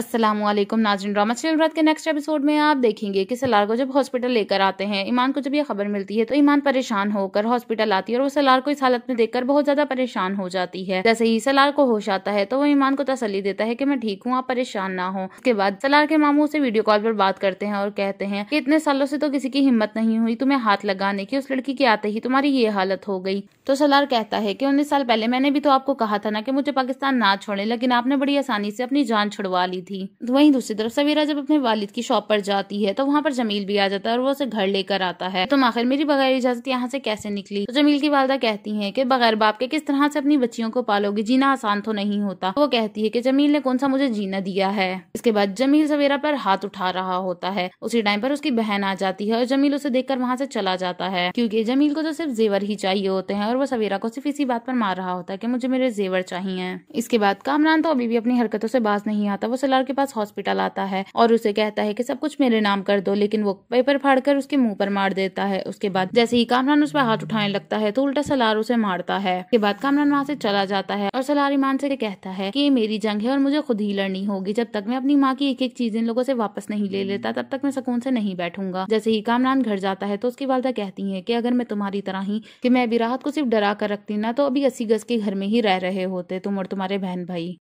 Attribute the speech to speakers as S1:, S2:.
S1: Aslam नाजन drama channel रात के next episode में आप देखेंगे कि सलार को जब हॉस्पिटल लेकर आते हैं ईमान को जब यह खबर मिलती है तो ईमान परेशान होकर हॉस्पिटल आती है और वो सलार को इस हालत में देखकर बहुत ज्यादा परेशान हो जाती है जैसे ही सलार को होश आता है तो वो ईमान को तसली देता है की मैं ठीक हूँ आप परेशान ना हो उसके बाद सलार के मामू से वीडियो कॉल पर बात करते हैं और कहते हैं की इतने सालों से तो किसी की हिम्मत नहीं हुई तुम्हें हाथ लगाने की उस लड़की के आते ही तुम्हारी ये हालत हो गई तो सलार कहता है की उन्नीस साल पहले मैंने भी तो आपको कहा था ना की मुझे पाकिस्तान ना छोड़े लेकिन आपने बड़ी आसानी से अपनी जान छुड़वा ली थी तो वहीं दूसरी तरफ सवेरा जब अपने वालिद की शॉप पर जाती है तो वहाँ पर जमील भी आ जाता है और वो उसे घर लेकर आता है तो आखिर मेरी बगैर इजाजत यहाँ से कैसे निकली तो जमील की वालदा कहती है की बगैर बाप के किस तरह से अपनी बच्चियों को पालोगी जीना आसान तो नहीं होता वो कहती है की जमील ने कौन सा मुझे जीना दिया है इसके बाद जमील सवेरा पर हाथ उठा रहा होता है उसी टाइम पर उसकी बहन आ जाती है और जमील उसे कर वहाँ से चला जाता है क्योंकि जमील को तो सिर्फ जेवर ही चाहिए होते हैं और वो सवेरा को सिर्फ इसी बात पर मार रहा होता है की मुझे मेरे जेवर चाहिए इसके बाद कामरान तो अभी भी अपनी हरकतों से बाज नहीं आता वो सलाह सरकार के पास हॉस्पिटल आता है और उसे कहता है कि सब कुछ मेरे नाम कर दो लेकिन वो पेपर फाड़कर उसके मुंह पर मार देता है उसके बाद जैसे ही कामरान उस पर हाथ उठाने लगता है तो उल्टा सलार उसे मारता है उसके बाद कामरान वहाँ से चला जाता है और सलार ईमान से कहता है की मेरी जंग है और मुझे खुद ही लड़नी होगी जब तक मैं अपनी माँ की एक एक चीज इन लोगों से वापस नहीं ले लेता तब तक मैं सुकून से नहीं बैठूंगा जैसे ही कामरान घर जाता है तो उसकी वालदा कहती है की अगर मैं तुम्हारी तरह ही की मैं अभी राहत को सिर्फ डरा कर रखती ना तो अभी अस्सी गज के घर में ही रह रहे होते तुम और तुम्हारे बहन भाई